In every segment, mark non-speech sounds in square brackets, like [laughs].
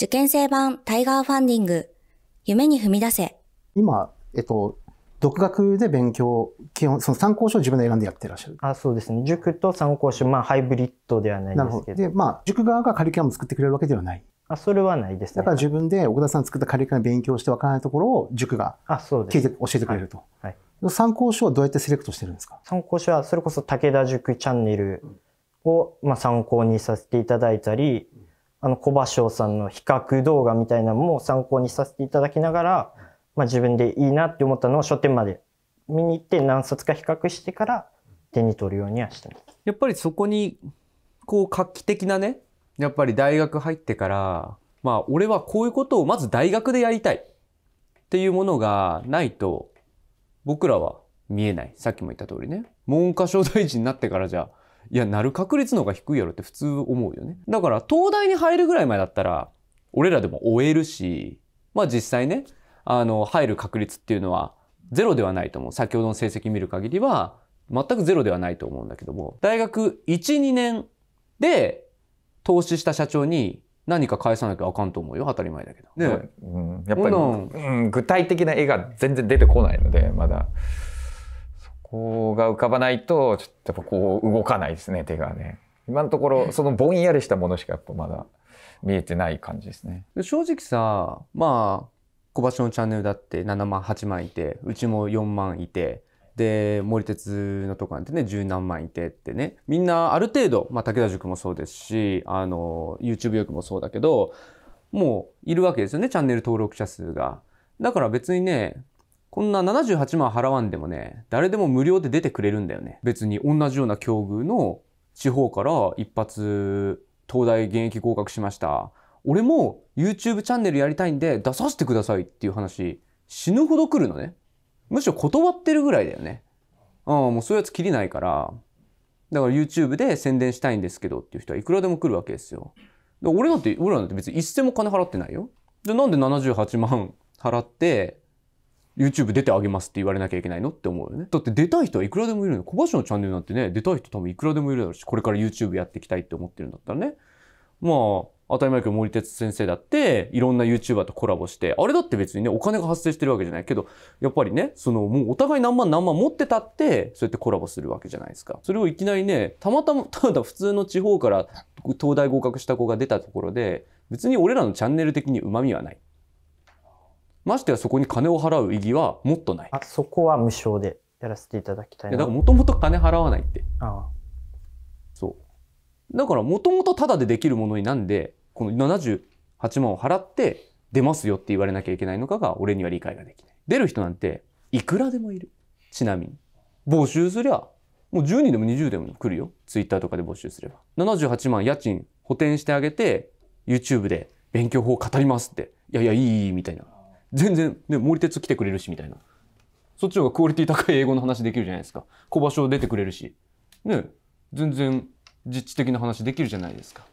受験生版タイガーファンディング、夢に踏み出せ。今、えっと、独学で勉強、基本、その参考書を自分で選んでやってらっしゃる。あそうですね。塾と参考書、まあ、ハイブリッドではないですけど。で、まあ、塾側がカリキュラム作ってくれるわけではない。あ、それはないですね。だから自分で、奥田さん作ったカリキュラム勉強してわからないところを塾が、あ、そうです。教えてくれると。はい、はい参考書はどうやってセレクトしてるんですか参考書はそれこそ武田塾チャンネルをまあ参考にさせていただいたり、あの、小場翔さんの比較動画みたいなのも参考にさせていただきながら、まあ自分でいいなって思ったのを書店まで見に行って何冊か比較してから手に取るようにはしてます。やっぱりそこに、こう画期的なね、やっぱり大学入ってから、まあ俺はこういうことをまず大学でやりたいっていうものがないと、僕らは見えない。さっきも言った通りね。文科省大臣になってからじゃ、いや、なる確率の方が低いやろって普通思うよね。だから、東大に入るぐらい前だったら、俺らでも終えるし、まあ実際ね、あの、入る確率っていうのは、ゼロではないと思う。先ほどの成績見る限りは、全くゼロではないと思うんだけども、大学1、2年で投資した社長に何か返さなきゃあかんと思うよ、当たり前だけど。ね、うん、やっぱり、うん、具体的な絵が全然出てこないので、まだ。こが浮かばないと、ちょっとやっぱこう動かないですね、手がね。今のところ、そのぼんやりしたものしかやっぱまだ見えてない感じですね。正直さ、まあ、小橋のチャンネルだって7万、8万いて、うちも4万いて、で、森鉄のとこなんてね、十何万いてってね、みんなある程度、まあ、武田塾もそうですし、あの、YouTube くもそうだけど、もういるわけですよね、チャンネル登録者数が。だから別にね、こんな78万払わんでもね、誰でも無料で出てくれるんだよね。別に同じような境遇の地方から一発東大現役合格しました。俺も YouTube チャンネルやりたいんで出させてくださいっていう話、死ぬほど来るのね。むしろ断ってるぐらいだよね。ああ、もうそういうやつ切りないから、だから YouTube で宣伝したいんですけどっていう人はいくらでも来るわけですよ。俺なんて、俺なんて別に一銭も金払ってないよ。なんで78万払って、YouTube 出てあげますって言われなきゃいけないのって思うよね。だって出たい人はいくらでもいるの。小橋のチャンネルなんてね、出たい人多分いくらでもいるだろうし、これから YouTube やっていきたいって思ってるんだったらね。まあ、当たり前けど森哲先生だって、いろんな YouTuber とコラボして、あれだって別にね、お金が発生してるわけじゃないけど、やっぱりね、その、もうお互い何万何万持ってたって、そうやってコラボするわけじゃないですか。それをいきなりね、たまたま、[laughs] ただ普通の地方から東大合格した子が出たところで、別に俺らのチャンネル的に旨味はない。ましてやそこに金を払う意義はもっとない。あ、そこは無償でやらせていただきたいな。いや、だからもともと金払わないって。ああそう。だからもともとタダでできるものになんで、この78万を払って出ますよって言われなきゃいけないのかが俺には理解ができない。出る人なんていくらでもいる。ちなみに。募集すりゃ、もう10人でも20でも来るよ。ツイッターとかで募集すれば。78万家賃補填してあげて、YouTube で勉強法を語りますって。いやいや、いい、みたいな。全然、ね、森鉄来てくれるしみたいな。そっちの方がクオリティ高い英語の話できるじゃないですか。小場所出てくれるし。ね、全然実地的な話できるじゃないですか。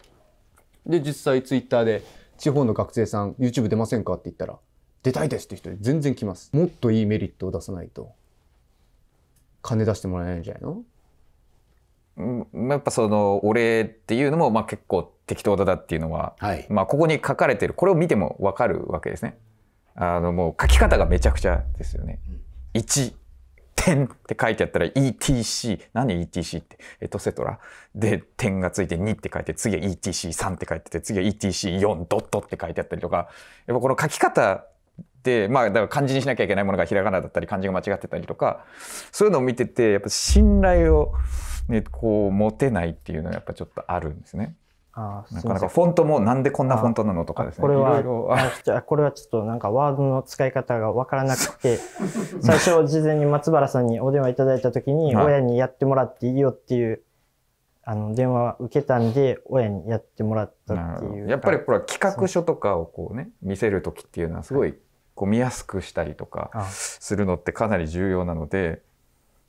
で、実際ツイッターで地方の学生さん YouTube 出ませんかって言ったら、出たいですって人全然来ます。もっといいメリットを出さないと、金出してもらえないんじゃないのやっぱそのお礼っていうのもまあ結構適当だっていうのは、はい、まあここに書かれてるこれを見ても分かるわけですね。あのもう書き方がめちゃくちゃですよね。1点って書いてあったら ETC 何 ETC ってエトセトラで点がついて2って書いて次は ETC3 って書いてて次は ETC4 ドットって書いてあったりとかやっぱこの書き方でまあだから漢字にしなきゃいけないものがひらがなだったり漢字が間違ってたりとかそういうのを見ててやっぱ信頼を、ね、こう持てないっていうのはやっぱちょっとあるんですね。あなかなかフォントもなんでこんなフォントなのとかですね。これは、これはちょっとなんかワードの使い方がわからなくて、[laughs] 最初事前に松原さんにお電話いただいた時に、親にやってもらっていいよっていう、あの、電話受けたんで、親にやってもらったっていう。やっぱりこれは企画書とかをこうね、見せる時っていうのはすごいこう見やすくしたりとかするのってかなり重要なので、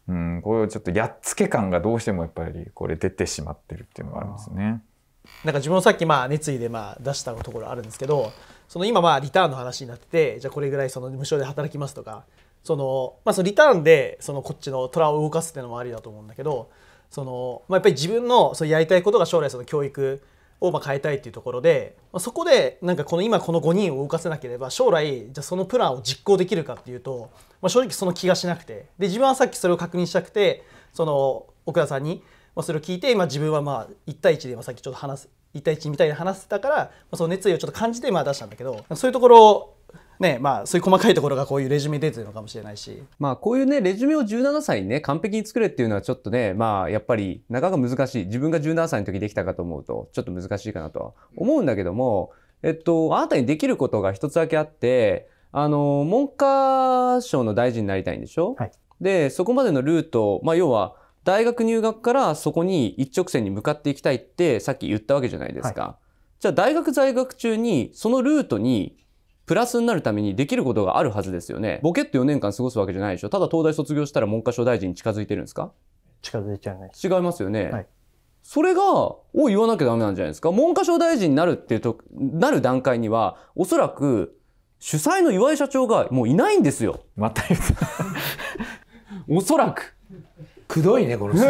うん、こういうちょっとやっつけ感がどうしてもやっぱりこれ出てしまってるっていうのがあるんですね。ああなんか自分もさっきまあ熱意でまあ出したところあるんですけどその今まあリターンの話になっててじゃあこれぐらいその無償で働きますとかその,、まあ、そのリターンでそのこっちの虎を動かすっていうのもありだと思うんだけどその、まあ、やっぱり自分のそうやりたいことが将来その教育をまあ変えたいっていうところで、まあ、そこでなんかこの今この5人を動かせなければ将来じゃそのプランを実行できるかっていうと、まあ、正直その気がしなくてで自分はさっきそれを確認したくてその奥田さんにまあ、それを聞いて、まあ、自分はまあ1対1で、まあ、さっきちょっと話す1対1みたいに話せたから、まあ、その熱意をちょっと感じてまあ出したんだけどそういうところねまあ、そういう細かいところがこういうレジュメ出てるのかもしれないし、まあ、こういうねレジュメを17歳にね完璧に作れっていうのはちょっとね、まあ、やっぱりなかなか難しい自分が17歳の時できたかと思うとちょっと難しいかなとは思うんだけども、えっと、新たにできることが一つだけあってあの文科省の大臣になりたいんでしょ、はい、でそこまでのルート、まあ、要は大学入学からそこに一直線に向かっていきたいってさっき言ったわけじゃないですか。はい、じゃあ大学在学中にそのルートにプラスになるためにできることがあるはずですよね。ボケッて4年間過ごすわけじゃないでしょ。ただ東大卒業したら文科省大臣に近づいてるんですか近づいちゃうね違いますよね。はい、それが、を言わなきゃダメなんじゃないですか。文科省大臣になるっていうと、なる段階には、おそらく、主催の岩井社長がもういないんですよ。また言った。[laughs] おそらく。くどいねこの人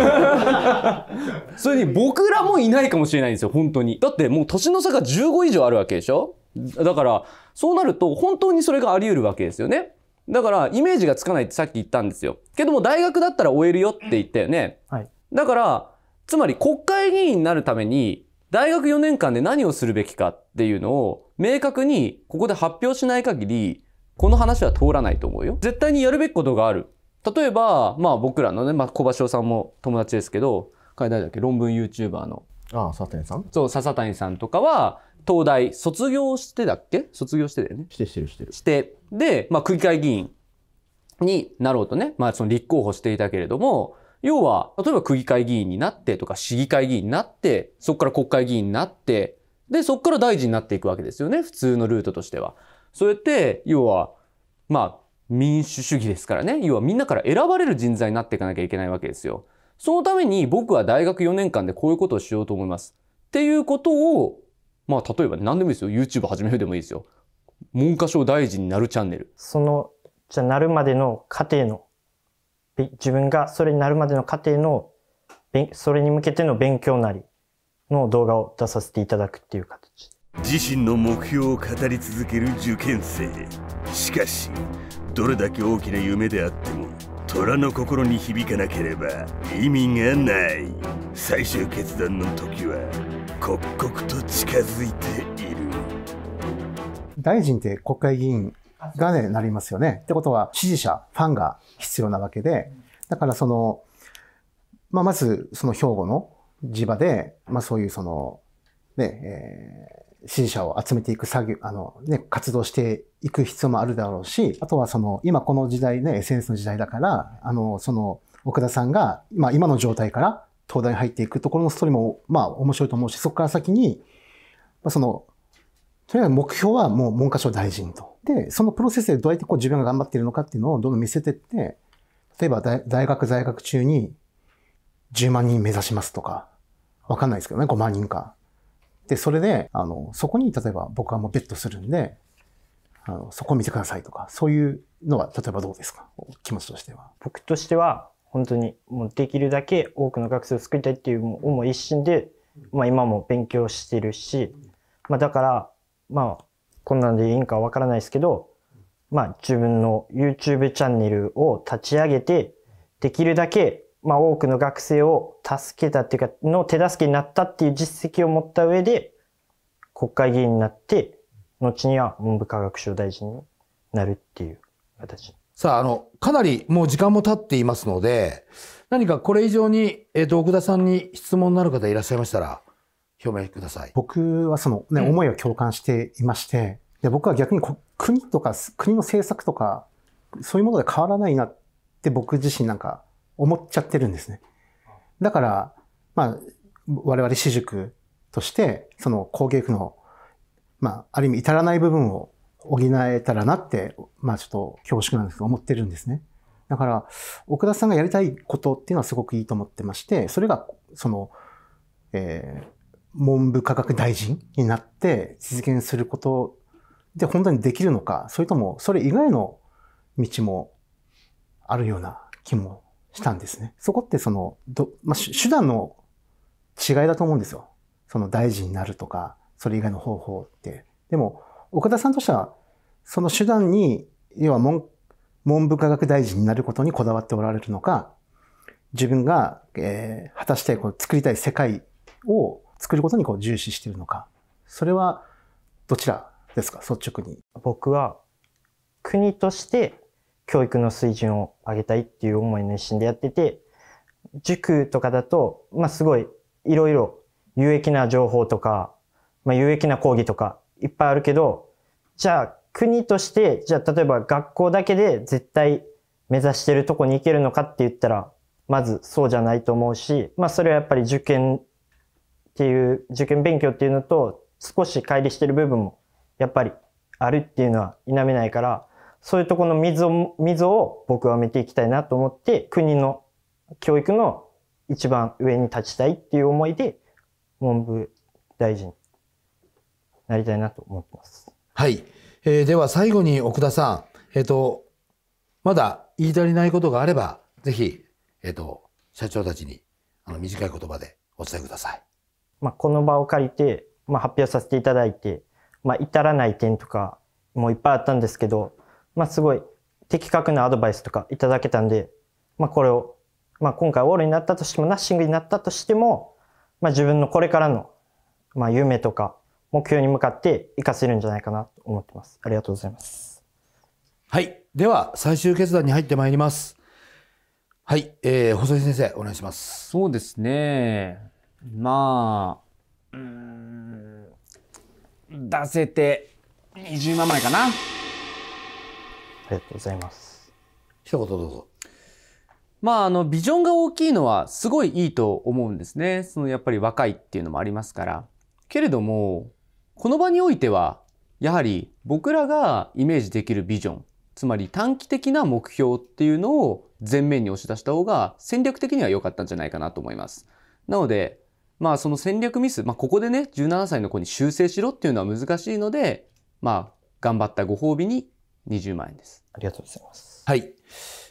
[laughs] それに僕らもいないかもしれないんですよ本当にだってもう年の差が15以上あるわけでしょだからそうなると本当にそれがあり得るわけですよねだからイメージがつかないってさっき言ったんですよけども大学だったら終えるよって言ったよね、はい、だからつまり国会議員になるために大学4年間で何をするべきかっていうのを明確にここで発表しない限りこの話は通らないと思うよ絶対にやるべきことがある例えば、まあ、僕らのね、まあ、小橋さんも友達ですけど彼誰だっけ論文 YouTuber のああ笹谷さんそう笹谷さんとかは東大卒業してだっけ卒業してだよねしてしてるしてるしてで、まあ、区議会議員になろうとね、まあ、その立候補していたけれども要は例えば区議会議員になってとか市議会議員になってそこから国会議員になってでそこから大臣になっていくわけですよね普通のルートとしては。そうやって要はまあ民主主義ですからね。要はみんなから選ばれる人材になっていかなきゃいけないわけですよ。そのために僕は大学4年間でこういうことをしようと思います。っていうことを、まあ例えば何でもいいですよ。YouTube 始めるでもいいですよ。文科省大臣になるチャンネル。その、じゃなるまでの過程の、自分がそれになるまでの過程の、それに向けての勉強なりの動画を出させていただくっていう形。自身の目標を語り続ける受験生しかしどれだけ大きな夢であっても虎の心に響かなければ意味がない最終決断の時は刻々と近づいている大臣って国会議員がねなりますよねってことは支持者ファンが必要なわけでだからその、まあ、まずその兵庫の地場で、まあ、そういうそのねえー支持者を集めていく作業、あのね、活動していく必要もあるだろうし、あとはその、今この時代ね、SNS の時代だから、あの、その、奥田さんが、まあ今の状態から東大に入っていくところのストーリーも、まあ面白いと思うし、そこから先に、まあその、とりあえず目標はもう文科省大臣と。で、そのプロセスでどうやってこう自分が頑張っているのかっていうのをどんどん見せてって、例えば大学在学中に10万人目指しますとか、わかんないですけどね、5万人か。で、それで、あの、そこに例えば僕はもうベッドするんで、あの、そこ見てくださいとか、そういうのは例えばどうですか気持ちとしては。僕としては、本当にもうできるだけ多くの学生を作りたいっていう思い一心で、まあ今も勉強してるし、まあだから、まあこんなんでいいんかわからないですけど、まあ自分の YouTube チャンネルを立ち上げて、できるだけまあ、多くの学生を助けたっていうか、の手助けになったっていう実績を持った上で、国会議員になって、後には文部科学省大臣になるっていう形。さあ、あの、かなりもう時間も経っていますので、何かこれ以上に、えっ、ー、と、奥田さんに質問のある方いらっしゃいましたら、表明ください。僕はそのね、思いを共感していまして、で、僕は逆に国とか、国の政策とか、そういうもので変わらないなって僕自身なんか思っちゃってるんですね。だから、まあ、我々私塾として、その工芸区の、まあ、ある意味至らない部分を補えたらなって、まあちょっと恐縮なんですけど、思ってるんですね。だから、奥田さんがやりたいことっていうのはすごくいいと思ってまして、それが、その、えー、文部科学大臣になって実現することで本当にできるのか、それともそれ以外の道もあるような気もしたんですね。そこってその、どまあ、手段の違いだと思うんですよ。その大臣になるとか、それ以外の方法って。でも、岡田さんとしては、その手段に、要は文文部科学大臣になることにこだわっておられるのか、自分が、えー、果たしてこう作りたい世界を作ることにこう重視しているのか、それはどちらですか、率直に。僕は国として教育の水準を上げたいっていう思いの一心でやってて、塾とかだと、まあ、すごい、いろいろ有益な情報とか、まあ、有益な講義とかいっぱいあるけど、じゃあ国として、じゃあ例えば学校だけで絶対目指してるとこに行けるのかって言ったら、まずそうじゃないと思うし、まあそれはやっぱり受験っていう、受験勉強っていうのと少し乖離してる部分もやっぱりあるっていうのは否めないから、そういうところの溝溝を僕は埋めていきたいなと思って、国の教育の一番上に立ちたいっていう思いで、文部大臣になりたいなと思ってます。はい。えー、では最後に奥田さん、えっ、ー、と、まだ言い足りないことがあれば、ぜひ、えっ、ー、と、社長たちに、あの、短い言葉でお伝えください。まあ、この場を借りて、まあ、発表させていただいて、まあ、至らない点とかもいっぱいあったんですけど、まあ、すごい的確なアドバイスとかいただけたんで、まあ、これを、まあ、今回オールになったとしても、ナッシングになったとしても、まあ、自分のこれからの、まあ、夢とか目標に向かって活かせるんじゃないかなと思ってます。ありがとうございます。はい。では、最終決断に入ってまいります。はい。えー、細井先生、お願いします。そうですね。まあ、うん、出せて20万枚かな。ありがとうございます。一言どうぞ。まあ、あの、ビジョンが大きいのはすごいいいと思うんですね。その、やっぱり若いっていうのもありますから。けれども、この場においては、やはり僕らがイメージできるビジョン、つまり短期的な目標っていうのを前面に押し出した方が戦略的には良かったんじゃないかなと思います。なので、まあその戦略ミス、まあここでね、17歳の子に修正しろっていうのは難しいので、まあ頑張ったご褒美に20万円です。ありがとうございます。はい。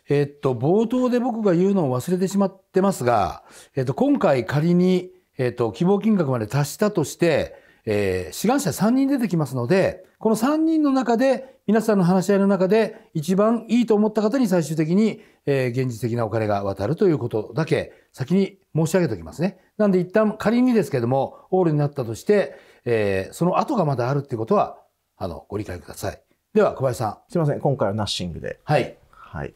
えっと、冒頭で僕が言うのを忘れてしまってますが、えっと、今回仮に、えっと、希望金額まで達したとして、えー、志願者3人出てきますので、この3人の中で、皆さんの話し合いの中で、一番いいと思った方に最終的に、えー、現実的なお金が渡るということだけ、先に申し上げておきますね。なんで一旦仮にですけども、オールになったとして、えー、その後がまだあるっていうことは、あの、ご理解ください。では小林さん。すいません、今回はナッシングで。はい。はい。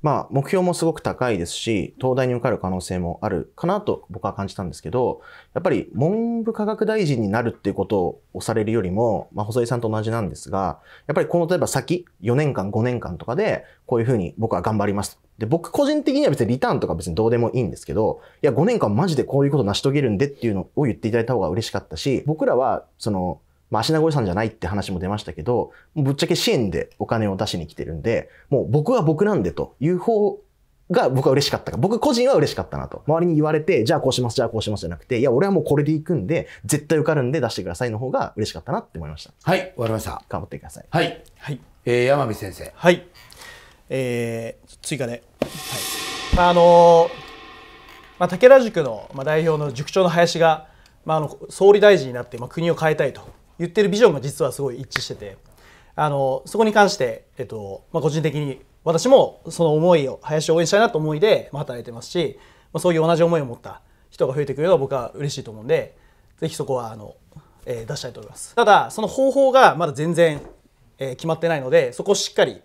まあ、目標もすごく高いですし、東大に受かる可能性もあるかなと僕は感じたんですけど、やっぱり文部科学大臣になるっていうことを押されるよりも、まあ、細井さんと同じなんですが、やっぱりこの例えば先、4年間、5年間とかで、こういうふうに僕は頑張りますで、僕個人的には別にリターンとか別にどうでもいいんですけど、いや、5年間マジでこういうこと成し遂げるんでっていうのを言っていただいた方が嬉しかったし、僕らは、その、まあ、足名越さんじゃないって話も出ましたけど、ぶっちゃけ支援でお金を出しに来てるんで、もう僕は僕なんでという方が僕は嬉しかったか。僕個人は嬉しかったなと。周りに言われて、じゃあこうします、じゃあこうしますじゃなくて、いや、俺はもうこれで行くんで、絶対受かるんで出してくださいの方が嬉しかったなって思いました。はい、終わりました。頑張ってください。はい。はい。えー、山美先生。はい。えー、追加で。はい。あのー、まあ、武田塾のまあ、代表の塾長の林が、まあ、あの総理大臣になって、まあ、国を変えたいと言ってるビジョンが実はすごい一致しててあのそこに関して、えっとまあ、個人的に私もその思いを林を応援したいなと思いで働いてますし、まあ、そういう同じ思いを持った人が増えてくれるのは僕は嬉しいと思うんでぜひそこはあの、えー、出したいと思いますただその方法がまだ全然、えー、決まってないのでそこをしっかり、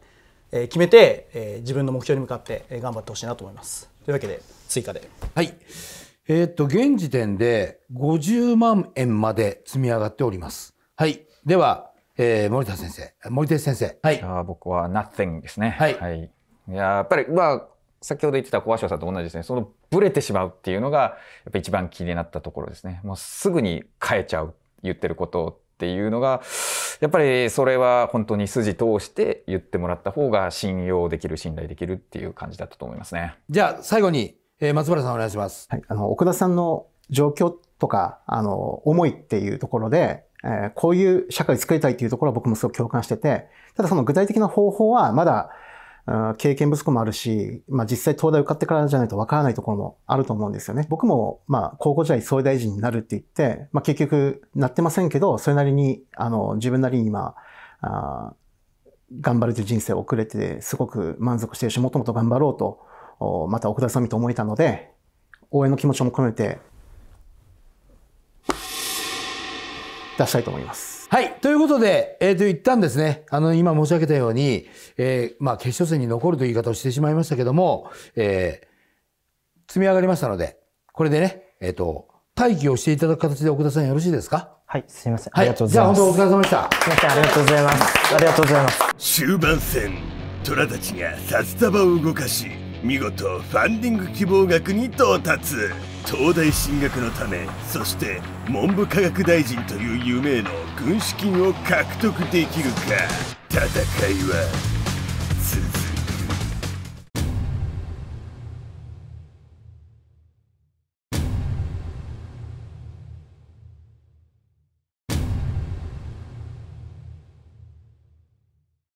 えー、決めて、え自分の目標に向かって頑張ってほしいなと思いますというわけで追加ではいえっと現時点で50万円まで積み上がっておりますはい。では、えー、森田先生、森田先生。はい。あ僕は nothing ですね。はい。はい、いややっぱり、まあ、先ほど言ってた小和さんと同じですね。そのブレてしまうっていうのが、やっぱ一番気になったところですね。もうすぐに変えちゃう、言ってることっていうのが、やっぱりそれは本当に筋通して言ってもらった方が信用できる、信頼できるっていう感じだったと思いますね。じゃあ最後に、えー、松原さんお願いします。はい、あの、奥田さんの状況とか、あの、思いっていうところで、えこういう社会を作りたいっていうところは僕もすごく共感してて、ただその具体的な方法はまだ、経験不足もあるし、まあ、実際東大受かってからじゃないとわからないところもあると思うんですよね。僕も、まあ、高校時代総理大臣になるって言って、まあ、結局なってませんけど、それなりに、あの、自分なりに今、あ頑張るという人生を送れて、すごく満足してるし、もっともっと頑張ろうと、また奥田さんにと思えたので、応援の気持ちも込めて、出したいと思います。はい。ということで、えっ、ー、と、一旦ですね、あの、今申し上げたように、えー、まあ、決勝戦に残るという言い方をしてしまいましたけども、えー、積み上がりましたので、これでね、えっ、ー、と、待機をしていただく形で奥田さんよろしいですかはい、すいません。ありがとうございます。はい、じゃあ本当お疲れ様でした。すみません、ありがとうございます。ありがとうございます。終盤戦、虎たちが札束を動かし、見事、ファンディング希望額に到達。東大進学のためそして文部科学大臣という夢への軍資金を獲得できるか戦いは続く